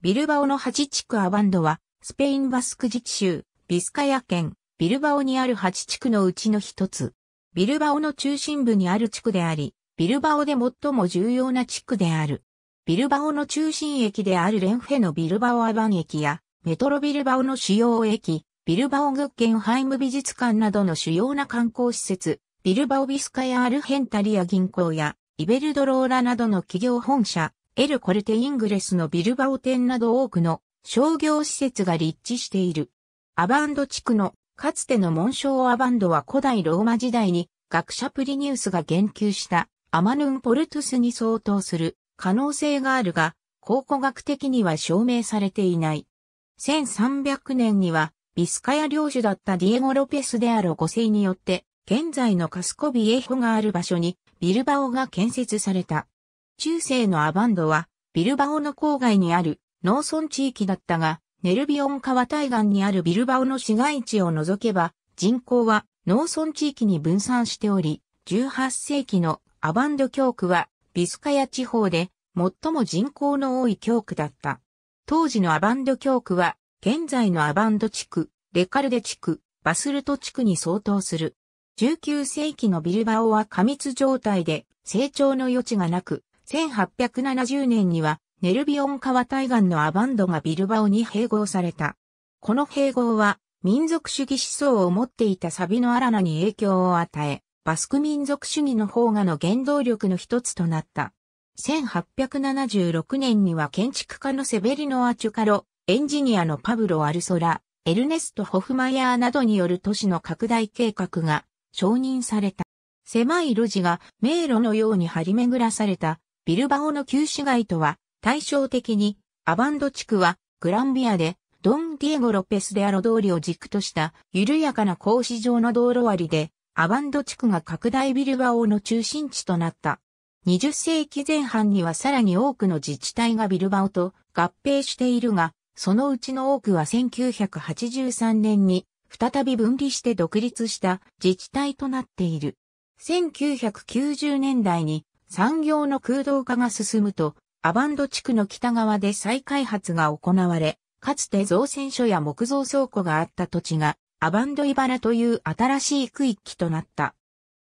ビルバオの8地区アバンドは、スペインバスク自治州、ビスカヤ県、ビルバオにある8地区のうちの一つ。ビルバオの中心部にある地区であり、ビルバオで最も重要な地区である。ビルバオの中心駅であるレンフェのビルバオアバン駅や、メトロビルバオの主要駅、ビルバオグッゲンハイム美術館などの主要な観光施設、ビルバオビスカヤアルヘンタリア銀行や、イベルドローラなどの企業本社、エル・コルテ・イングレスのビルバオ店など多くの商業施設が立地している。アバンド地区のかつての紋章アバンドは古代ローマ時代に学者プリニウスが言及したアマヌンポルトゥスに相当する可能性があるが、考古学的には証明されていない。1300年にはビスカヤ領主だったディエゴ・ロペスである5世によって現在のカスコビエホがある場所にビルバオが建設された。中世のアバンドは、ビルバオの郊外にある農村地域だったが、ネルビオン川対岸にあるビルバオの市街地を除けば、人口は農村地域に分散しており、18世紀のアバンド教区はビスカヤ地方で最も人口の多い教区だった。当時のアバンド教区は、現在のアバンド地区、レカルデ地区、バスルト地区に相当する。19世紀のビルバオは過密状態で成長の余地がなく、1870年にはネルビオン川対岸のアバンドがビルバオに併合された。この併合は民族主義思想を持っていたサビノアラナに影響を与え、バスク民族主義の方がの原動力の一つとなった。1876年には建築家のセベリノ・アチュカロ、エンジニアのパブロ・アルソラ、エルネスト・ホフマイヤーなどによる都市の拡大計画が承認された。狭い路地が迷路のように張り巡らされたビルバオの旧市街とは、対照的に、アバンド地区は、グランビアで、ドン・ディエゴ・ロペスである通りを軸とした緩やかな格子状の道路割りで、アバンド地区が拡大ビルバオの中心地となった。20世紀前半にはさらに多くの自治体がビルバオと合併しているが、そのうちの多くは1983年に再び分離して独立した自治体となっている。1990年代に産業の空洞化が進むと、アバンド地区の北側で再開発が行われ、かつて造船所や木造倉庫があった土地が、アバンドイバラという新しい区域となった。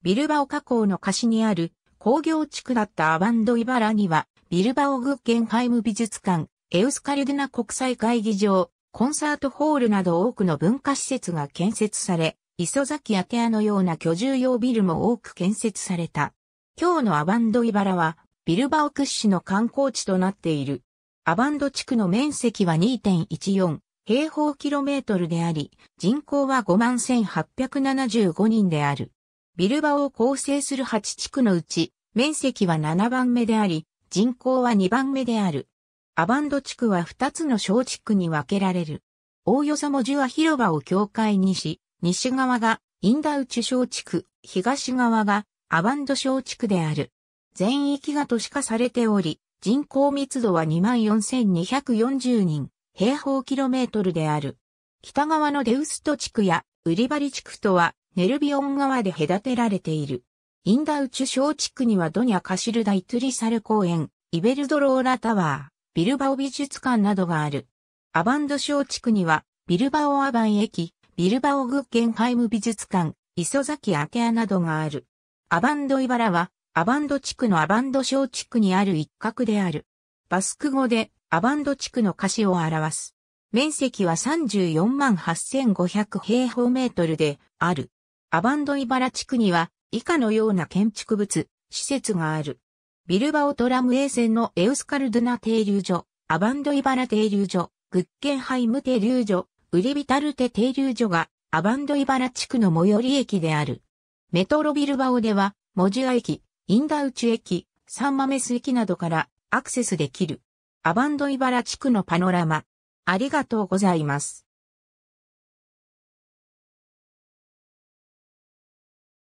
ビルバオ河口の貸しにある工業地区だったアバンドイバラには、ビルバオグッ海ンハイム美術館、エウスカリドナ国際会議場、コンサートホールなど多くの文化施設が建設され、磯崎アテアのような居住用ビルも多く建設された。今日のアバンドイバラは、ビルバオ屈指の観光地となっている。アバンド地区の面積は2.14平方キロメートルであり、人口は51,875人である。ビルバオを構成する8地区のうち、面積は7番目であり、人口は2番目である。アバンド地区は2つの小地区に分けられる。おおよそもジュア広場を境界にし、西側がインダウチ小地区、東側がアバンド小地区である。全域が都市化されており、人口密度は24,240人、平方キロメートルである。北側のデウスト地区やウリバリ地区とはネルビオン川で隔てられている。インダウチュ小地区にはドニャカシルダイトリサル公園、イベルドローラタワー、ビルバオ美術館などがある。アバンド小地区には、ビルバオアバン駅、ビルバオグッゲンハイム美術館、磯崎アケアなどがある。アバンドイバラは、アバンド地区のアバンド小地区にある一角である。バスク語で、アバンド地区の歌詞を表す。面積は34万8500平方メートルである。アバンドイバラ地区には、以下のような建築物、施設がある。ビルバオトラム衛線のエウスカルドゥナ停留所、アバンドイバラ停留所、グッケンハイム停留所、ウリビタルテ停留所がアバンドイバラ地区の最寄り駅である。メトロビルバオでは、モジュア駅、インダウチ駅、サンマメス駅などからアクセスできる。アバンドイバラ地区のパノラマ。ありがとうございます。